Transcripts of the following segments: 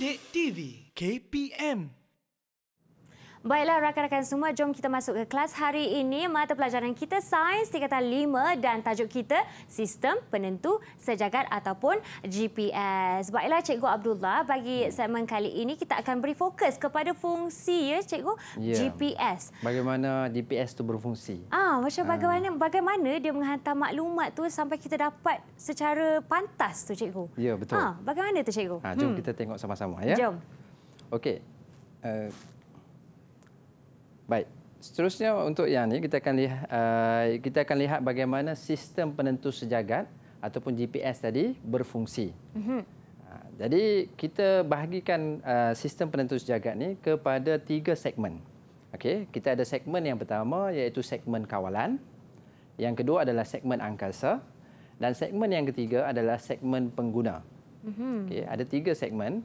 Bilik TV KPM Baiklah rakan-rakan semua, jom kita masuk ke kelas hari ini. Mata pelajaran kita Sains tingkatan 5 dan tajuk kita Sistem Penentu Sejagat ataupun GPS. Baiklah Cikgu Abdullah, bagi hmm. segmen kali ini kita akan beri fokus kepada fungsi ya Cikgu ya. GPS. Bagaimana GPS itu berfungsi? Ah, macam ah. bagaimana ah. bagaimana dia menghantar maklumat tu sampai kita dapat secara pantas tu Cikgu? Ya, betul. Ah, bagaimana tu Cikgu? Ah, jom hmm. kita tengok sama-sama ya. Jom. Okey. Uh, Baik. Seterusnya untuk yang ini kita akan lihat uh, kita akan lihat bagaimana sistem penentu sejagat ataupun GPS tadi berfungsi. Mm -hmm. jadi kita bahagikan uh, sistem penentu sejagat ni kepada tiga segmen. Okey, kita ada segmen yang pertama iaitu segmen kawalan. Yang kedua adalah segmen angkasa dan segmen yang ketiga adalah segmen pengguna. Mm -hmm. okay, ada tiga segmen.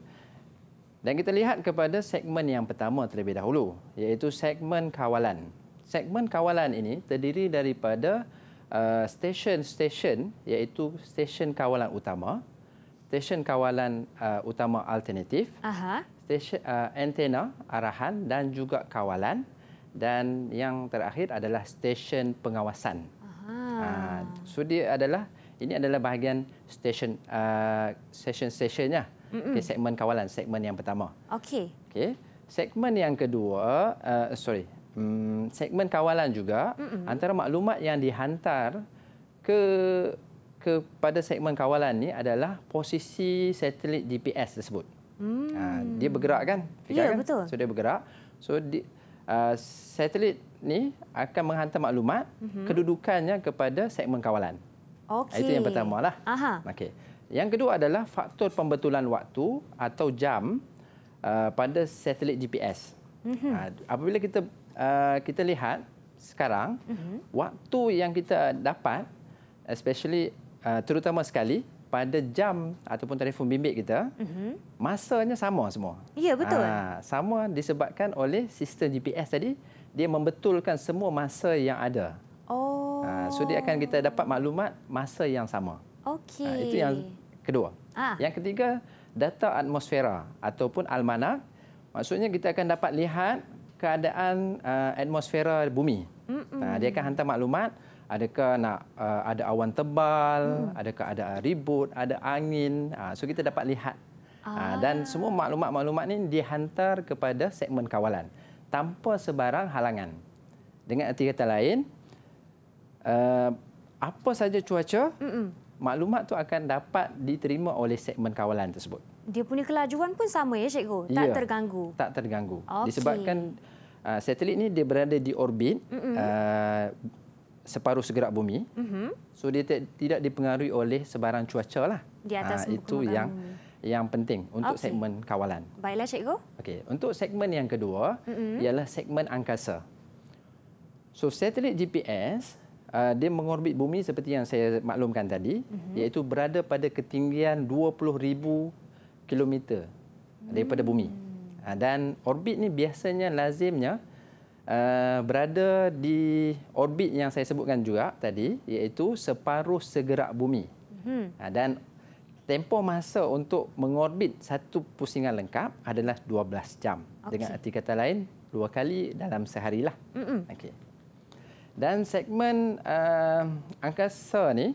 Dan kita lihat kepada segmen yang pertama terlebih dahulu, iaitu segmen kawalan. Segmen kawalan ini terdiri daripada uh, stesen-stesen, uh, iaitu stesen kawalan utama, stesen kawalan uh, utama alternatif, Aha. Stesen, uh, antena arahan dan juga kawalan. Dan yang terakhir adalah stesen pengawasan. Aha. Uh, so dia adalah, ini adalah bahagian stesen-stesennya. Uh, Okay, segmen kawalan, segmen yang pertama. Okey. Okey. Segmen yang kedua, uh, sorry, um, segmen kawalan juga Mm-mm. antara maklumat yang dihantar ke kepada segmen kawalan ni adalah posisi satelit GPS tersebut. Mm. Uh, dia bergerak kan? Fikir ya kan? betul. So dia bergerak. So di, uh, satelit ni akan menghantar maklumat mm-hmm. kedudukannya kepada segmen kawalan. Okey. Ah, itu yang pertama lah. Aha. Okey. Yang kedua adalah faktor pembetulan waktu atau jam uh, pada satelit GPS. Uh, mhm. ah, apabila kita uh, kita lihat sekarang uh-huh. waktu yang kita dapat especially uh, terutama sekali pada jam ataupun telefon bimbit kita uh-huh. masanya sama semua. Ya betul. Uh, sama disebabkan oleh sistem GPS tadi dia membetulkan semua masa yang ada. Oh. Uh, so dia akan kita dapat maklumat masa yang sama. Okey. Uh, itu yang kedua. Ah. Yang ketiga, data atmosfera ataupun almanak. Maksudnya kita akan dapat lihat keadaan uh, atmosfera bumi. Mm-mm. Ah, dia akan hantar maklumat adakah nak uh, ada awan tebal, mm. adakah ada ribut, ada angin. Uh, so kita dapat lihat. Ah. dan semua maklumat-maklumat ini dihantar kepada segmen kawalan tanpa sebarang halangan. Dengan erti kata lain, uh, apa saja cuaca, Mm-mm maklumat tu akan dapat diterima oleh segmen kawalan tersebut. Dia punya kelajuan pun sama ya cikgu, tak ya, terganggu. Tak terganggu. Okay. Disebabkan uh, satelit ni dia berada di orbit mm-hmm. uh, separuh segerak bumi. Mm-hmm. So dia tidak dipengaruhi oleh sebarang cuaca lah. Di atas uh, itu yang yang penting untuk okay. segmen kawalan. Baiklah cikgu. Okey, untuk segmen yang kedua mm-hmm. ialah segmen angkasa. So satelit GPS uh, dia mengorbit bumi seperti yang saya maklumkan tadi mm-hmm. iaitu berada pada ketinggian 20000 km daripada bumi. Mm. Uh, dan orbit ni biasanya lazimnya Uh, berada di orbit yang saya sebutkan juga tadi iaitu separuh segerak bumi. Hmm. Uh, dan tempoh masa untuk mengorbit satu pusingan lengkap adalah 12 jam. Okay. Dengan arti kata lain, dua kali dalam sehari lah. Okay. Dan segmen uh, angkasa ni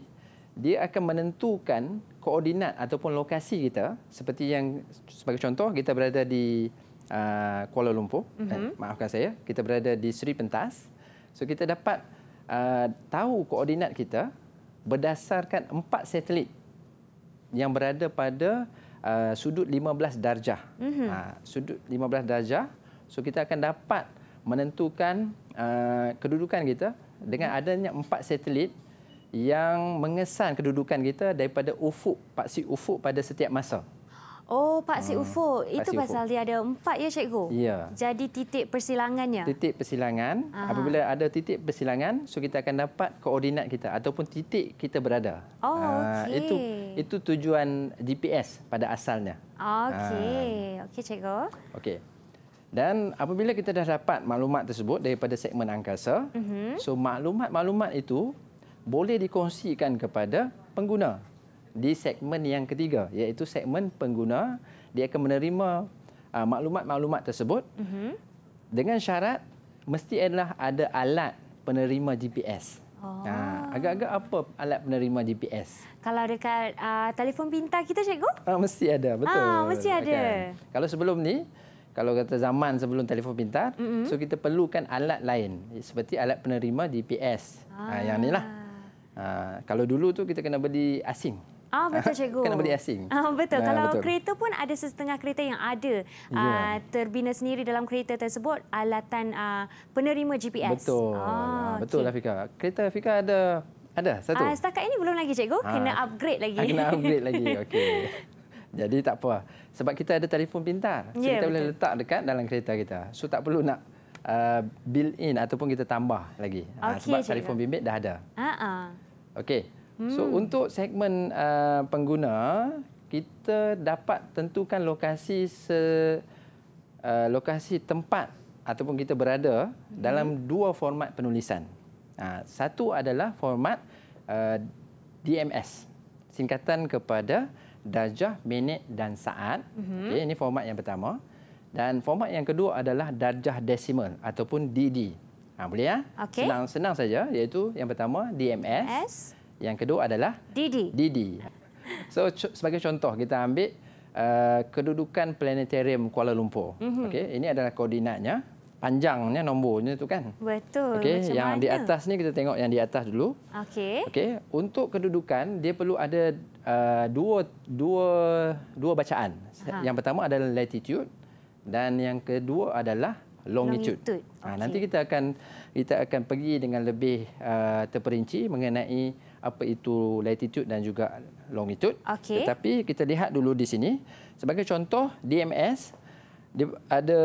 dia akan menentukan koordinat ataupun lokasi kita seperti yang sebagai contoh kita berada di uh, Kuala Lumpur. Mm-hmm. Eh, mhm. maafkan saya, kita berada di Sri Pentas. So kita dapat uh, tahu koordinat kita berdasarkan empat satelit yang berada pada uh, sudut 15 darjah. Mm-hmm. Uh, sudut 15 darjah. So kita akan dapat menentukan uh, kedudukan kita dengan hmm. adanya empat satelit yang mengesan kedudukan kita daripada ufuk, paksi ufuk pada setiap masa. Oh, paksi hmm. ufuk. Itu paksi pasal dia ada empat ya, Cikgu? Ya. Jadi titik persilangannya? Titik persilangan. Aha. Apabila ada titik persilangan, so kita akan dapat koordinat kita ataupun titik kita berada. Oh, ah, okay. Itu, itu tujuan GPS pada asalnya. Okey. Uh. Okey, Cikgu. Okey. Dan apabila kita dah dapat maklumat tersebut daripada segmen angkasa, mm-hmm. so maklumat-maklumat itu boleh dikongsikan kepada pengguna di segmen yang ketiga, iaitu segmen pengguna dia akan menerima ah, maklumat-maklumat tersebut mm-hmm. dengan syarat mesti adalah ada alat penerima GPS. Oh. Ah, agak-agak apa alat penerima GPS? Kalau dekat uh, telefon pintar kita, cikgu? Ah, mesti ada, betul. Ah, mesti ada. Kan? Kalau sebelum ni, kalau kata zaman sebelum telefon pintar, mm -hmm. so kita perlukan alat lain seperti alat penerima GPS. Ah. Ha, yang ni lah. Ha, kalau dulu tu kita kena beli asing. Ah betul cikgu. Kena beli asing. Ah betul. Nah, kalau betul. kereta pun ada setengah kereta yang ada yeah. Ya. uh, terbina sendiri dalam kereta tersebut alatan uh, penerima GPS. Betul. Ah, betul okay. lah Fika. Kereta Fika ada ada satu. Ah uh, setakat ini belum lagi cikgu. Kena upgrade lagi. Kena upgrade lagi. Okey. Jadi tak apa. Sebab kita ada telefon pintar. So, ya, kita betul. boleh letak dekat dalam kereta kita. So tak perlu nak uh, build in ataupun kita tambah lagi. Okay, uh, sebab telefon bimbit dah ada. Uh -uh. Okey. So hmm. untuk segmen uh, pengguna, kita dapat tentukan lokasi se, uh, lokasi tempat ataupun kita berada hmm. dalam dua format penulisan. Uh, satu adalah format uh, DMS. Singkatan kepada darjah, minit dan saat. Mm -hmm. okay, ini format yang pertama. Dan format yang kedua adalah darjah desimal ataupun DD. Ha, boleh ya? Okay. Senang senang saja iaitu yang pertama DMS. S. Yang kedua adalah DD. DD. So sebagai contoh kita ambil uh, kedudukan planetarium Kuala Lumpur. Mm -hmm. Okey, ini adalah koordinatnya panjangnya nombornya tu kan. Betul. Okey, yang mana? di atas ni kita tengok yang di atas dulu. Okey. Okey, untuk kedudukan dia perlu ada uh, dua dua dua bacaan. Ha. Yang pertama adalah latitude dan yang kedua adalah longitude. longitude. Ah, okay. nanti kita akan kita akan pergi dengan lebih uh, terperinci mengenai apa itu latitude dan juga longitude. Okay. Tetapi kita lihat dulu di sini. Sebagai contoh DMS dia ada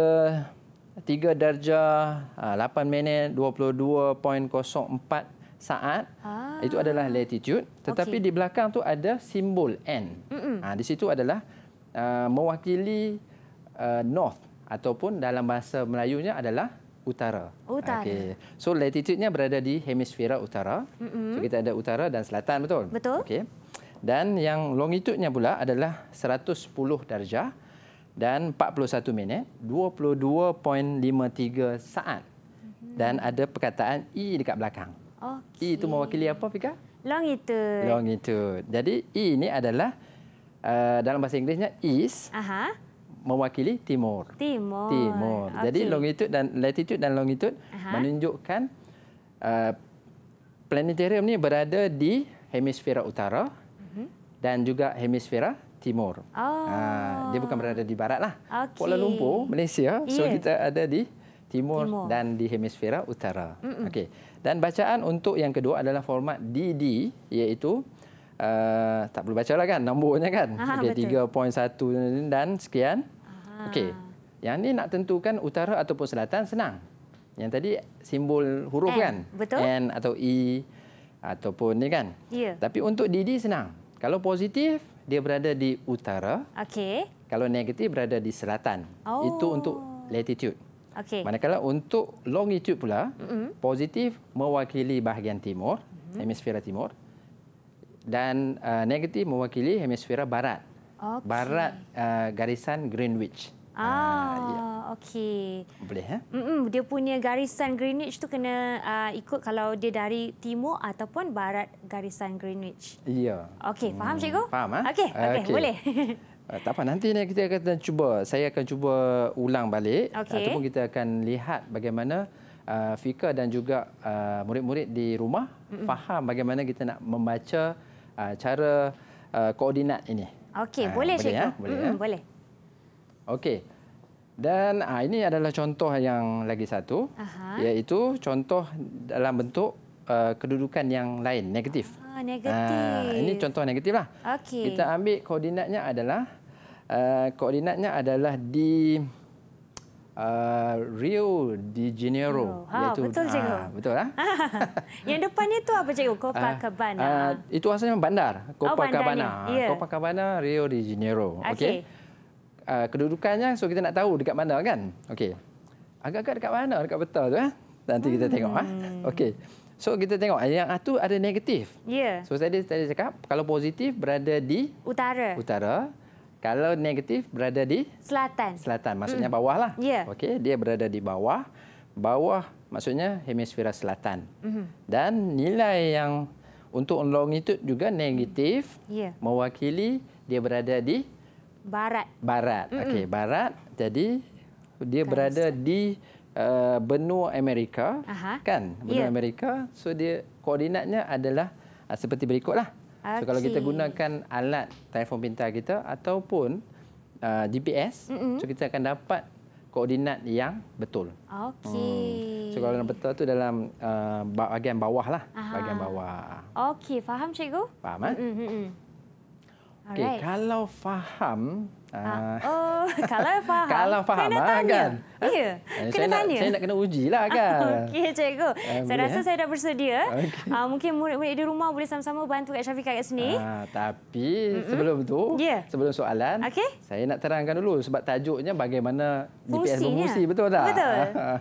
Tiga darjah ah, lapan minit dua dua puluh kosong empat saat. Ah. Itu adalah latitude. Tetapi okay. di belakang tu ada simbol N. Mm -mm. Ha, di situ adalah uh, mewakili uh, north ataupun dalam bahasa Melayunya adalah utara. utara. Okey. So latitude-nya berada di hemisfera utara. Mm -mm. So kita ada utara dan selatan betul? Betul. Okay, Dan yang longitude-nya pula adalah seratus 110 darjah dan 41 minit 22.53 saat mhm. dan ada perkataan E dekat belakang. I E itu mewakili apa Fika? Longitude. Longitude. Jadi E ini adalah uh, dalam bahasa Inggerisnya is Aha. Mewakili timur. Timur. Timur. Okay. Jadi longitude dan latitude dan longitude Aha. menunjukkan uh, planetarium ni berada di hemisfera utara uh-huh. dan juga hemisfera Timur. Oh. Ha, dia bukan berada di barat lah. Okay. Kuala Lumpur, Malaysia. Yeah. So kita ada di Timur, Timur. dan di hemisfera utara. Mm -mm. Okey. Dan bacaan untuk yang kedua adalah format DD iaitu uh, tak perlu baca bacalah kan nombornya kan. Okey 3.1 dan sekian. Okey. Yang ni nak tentukan utara ataupun selatan senang. Yang tadi simbol huruf N. kan? Betul. N atau E ataupun ni kan. Yeah. Tapi untuk DD senang. Kalau positif dia berada di utara. Okey. Kalau negatif berada di selatan. Oh. Itu untuk latitude. Okey. Manakala untuk longitude pula, mm -hmm. positif mewakili bahagian timur, mm -hmm. hemisfera timur. Dan uh, negatif mewakili hemisfera barat. Okay. Barat uh, garisan Greenwich. Ah, ah, ya. okey. Boleh, eh? Mm -mm, dia punya garisan Greenwich tu kena uh, ikut kalau dia dari timur ataupun barat garisan Greenwich. Ya. Okey, faham, hmm. Cikgu? Faham, ha? Okey, okay, okay. boleh. Uh, tak apa, nanti ni kita akan cuba. Saya akan cuba ulang balik. Okay. Ataupun kita akan lihat bagaimana uh, Fika dan juga murid-murid uh, di rumah mm -mm. faham bagaimana kita nak membaca uh, cara uh, koordinat ini. Okey, uh, boleh, boleh, Cikgu? Ya? Boleh, mm -mm, ya? boleh. Okey. Dan ha, ini adalah contoh yang lagi satu. Aha. Iaitu contoh dalam bentuk uh, kedudukan yang lain, negatif. Ah, negatif. Ha, ini contoh negatif. Lah. Okay. Kita ambil koordinatnya adalah... Uh, koordinatnya adalah di... Uh, Rio de Janeiro. Oh, iaitu, betul, ah, cikgu. Ha, betul, lah. yang depannya itu apa, cikgu? Copacabana. Uh, uh, itu asalnya oh, bandar. Copacabana. Oh, bandar ya. Copacabana, Rio de Janeiro. Okey. Okay uh, kedudukannya so kita nak tahu dekat mana kan okey agak-agak dekat mana dekat betul tu eh nanti kita ah. hmm. tengok eh okey so kita tengok eh, yang A ada negatif ya yeah. so saya tadi cakap kalau positif berada di utara utara kalau negatif berada di selatan selatan maksudnya mm. bawah lah yeah. okey dia berada di bawah bawah maksudnya hemisfera selatan mm -hmm. dan nilai yang untuk longitude juga negatif yeah. mewakili dia berada di Barat. Barat. Mm -mm. Okey, barat. Jadi dia kan, berada di uh, benua Amerika, Aha. kan? Benua yeah. Amerika. So dia koordinatnya adalah uh, seperti berikutlah. Okay. So kalau kita gunakan alat telefon pintar kita ataupun uh, eh, GPS, mm -mm. so kita akan dapat koordinat yang betul. Okey. Hmm. So kalau yang betul tu dalam uh, bahagian bawah lah. bahagian bawah. Okey, faham cikgu? Faham. Kan? Mm -hmm. Okay, kalau faham... Uh, oh, kalau faham, kalau faham kena ah, tanya. Kan? Ya, kena saya tanya. Nak, saya nak kena uji lah kan. Okey, cikgu. Uh, saya boleh, rasa eh? saya dah bersedia. Eh? Okay. Uh, mungkin murid-murid di rumah boleh sama-sama bantu Kak Syafiqah kat sini. Uh, tapi mm -mm. sebelum itu, yeah. sebelum soalan, okay. saya nak terangkan dulu sebab tajuknya bagaimana Fungsinya. DPS berfungsi, betul tak? Betul.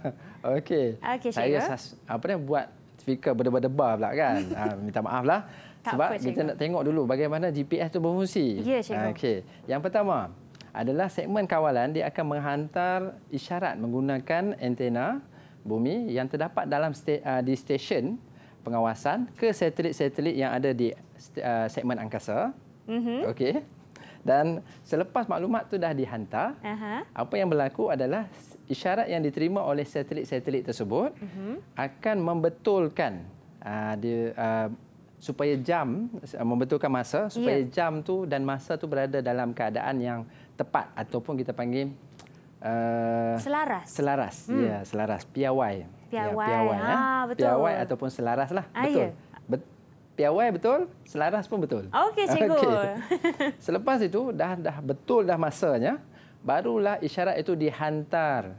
Okey, okay, saya sas, apa ni, buat speaker berdebar-debar pula kan. uh, minta maaf lah. Tak Sebab apa, kita nak tengok dulu bagaimana GPS itu berfungsi. Ya, Cikgu. Okay. Yang pertama adalah segmen kawalan dia akan menghantar isyarat menggunakan antena bumi yang terdapat dalam sta uh, di stesen pengawasan ke satelit-satelit yang ada di uh, segmen angkasa. Mm -hmm. Okey. Dan selepas maklumat tu dah dihantar, uh -huh. apa yang berlaku adalah isyarat yang diterima oleh satelit-satelit tersebut uh mhm. -huh. akan membetulkan uh, dia, uh, supaya jam eh, membetulkan masa supaya yeah. jam tu dan masa tu berada dalam keadaan yang tepat ataupun kita panggil uh, selaras selaras hmm. ya yeah, selaras ya, piawai piawai ya, ah, piawai, ataupun selaras lah Ayu. Ah, betul ya. Bet piawai betul selaras pun betul okey cikgu okay. selepas itu dah dah betul dah masanya barulah isyarat itu dihantar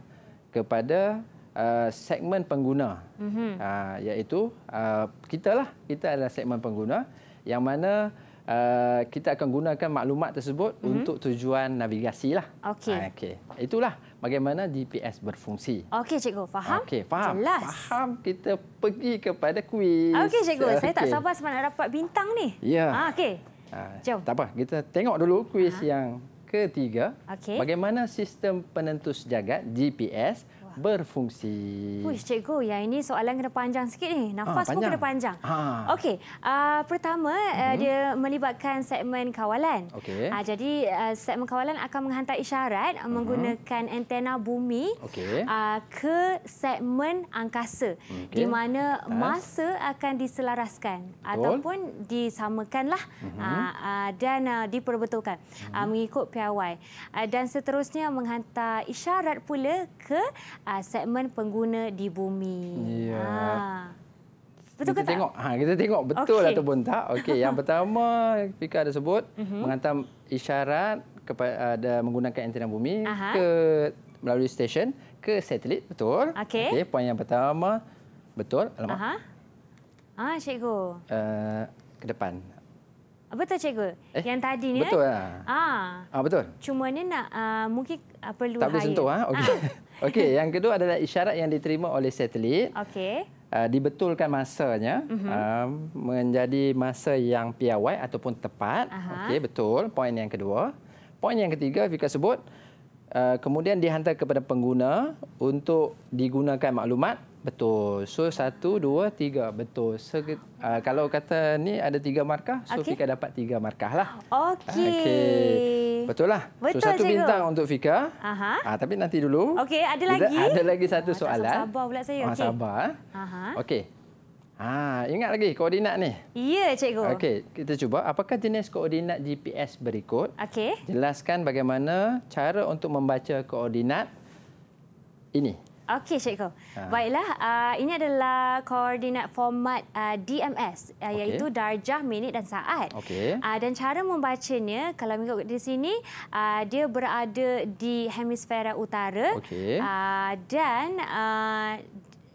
kepada uh, segmen pengguna. Mm-hmm. Uh, iaitu uh, kita lah, kita adalah segmen pengguna yang mana uh, kita akan gunakan maklumat tersebut mm-hmm. untuk tujuan navigasi lah. Okey. Uh, ah, okay. Itulah bagaimana GPS berfungsi. Okey, cikgu. Faham? Okey, faham. Jelas. Faham, kita pergi kepada kuis. Okey, cikgu. Saya tak sabar sebab nak dapat bintang ni. Ya. Yeah. Ha, Okey. Ah, Jom. Tak apa, kita tengok dulu kuis ha. yang ketiga. Okay. Bagaimana sistem penentu sejagat, GPS, berfungsi. Wih, cikgu, yang ini soalan kena panjang sikit ni. Ah, Nafas ha, pun kena panjang. Ha. Okey, uh, pertama uh, hmm. dia melibatkan segmen kawalan. Okay. Uh, jadi uh, segmen kawalan akan menghantar isyarat hmm. menggunakan antena bumi okay. uh, ke segmen angkasa okay. di mana Atas. masa akan diselaraskan Betul. ataupun disamakanlah hmm. uh, uh, dan uh, diperbetulkan hmm. uh, mengikut piawai. Uh, dan seterusnya menghantar isyarat pula ke uh, segmen pengguna di bumi. Ya. Ha. Betul kita ke tengok, tak? Ha, kita tengok betul lah okay. ataupun tak. Okey, yang pertama Fika ada sebut uh-huh. Mhm. menghantam isyarat kepada ada uh, menggunakan antena bumi uh-huh. ke melalui stesen ke satelit, betul? Okey. Okey, poin yang pertama betul. Alamak. Uh-huh. Ah, cikgu. Uh, ke depan. Betul cikgu. Eh, yang tadi ni. Betul. Eh? Lah. Ah. Ah, betul. Cuma ni nak uh, mungkin uh, perlu Tak boleh sentuh Ha? Okey. Uh-huh. Okey, yang kedua adalah isyarat yang diterima oleh satelit. Okey. Uh, dibetulkan masanya uh -huh. uh, menjadi masa yang piawai ataupun tepat. Uh -huh. Okey, betul. Poin yang kedua. Poin yang ketiga, Fika sebut, uh, kemudian dihantar kepada pengguna untuk digunakan maklumat Betul. So satu, dua, tiga. Betul. So, uh, kalau kata ni ada tiga markah, so okay. Fika dapat tiga markah lah. Okey. Okay. Betul lah. Betul, so satu cikgu. bintang untuk Fika. Aha. Uh, tapi nanti dulu. Okey, ada lagi. Kita, ada lagi satu oh, soalan. Sabar pula saya. Ah, okay. Oh, sabar. Eh. Okey. Ha, ingat lagi koordinat ni. Ya, cikgu. Okey, kita cuba. Apakah jenis koordinat GPS berikut? Okey. Jelaskan bagaimana cara untuk membaca koordinat ini. Okey, Cikgu. Uh. Ha. Baiklah, uh, ini adalah koordinat format uh, DMS uh, iaitu darjah, minit dan saat. Okay. Uh, dan cara membacanya, kalau mengikut di sini, uh, dia berada di hemisfera utara okay. uh, dan uh,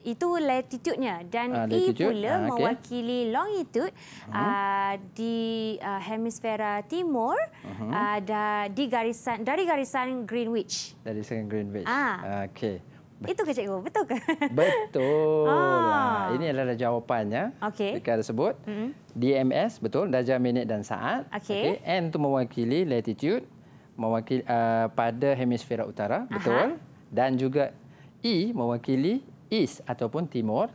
itu latitudenya dan uh, latitude. E pula uh, ah, okay. mewakili longitude uh mhm. -huh. uh, di uh, hemisfera timur mhm. uh -huh. uh, di garisan dari garisan Greenwich. Dari garisan Greenwich. Ah. Okey. Itu ke cikgu? Betul ke? Betul. Lah. Ah. Ini adalah jawapannya. Okey. Kita ada sebut. Mm -hmm. DMS betul, darjah minit dan saat. Okey. Okay. N itu mewakili latitude mewakili uh, pada hemisfera utara, betul? Dan juga E mewakili east ataupun timur.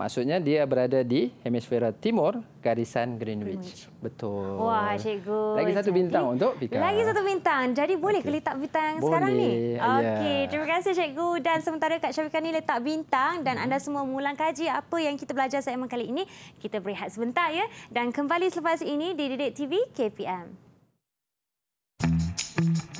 Maksudnya dia berada di hemisfera timur garisan Greenwich. Greenwich. Betul. Wah, cikgu. Lagi satu bintang Jadi, untuk Pika. Lagi satu bintang. Jadi boleh okay. ke letak bintang boleh. sekarang ni? Ya. Okay yeah. terima kasih cikgu dan sementara Kak Syafika ni letak bintang dan hmm. anda semua mengulang kaji apa yang kita belajar segmen kali ini. Kita berehat sebentar ya dan kembali selepas ini di Didik TV KPM. Thank you.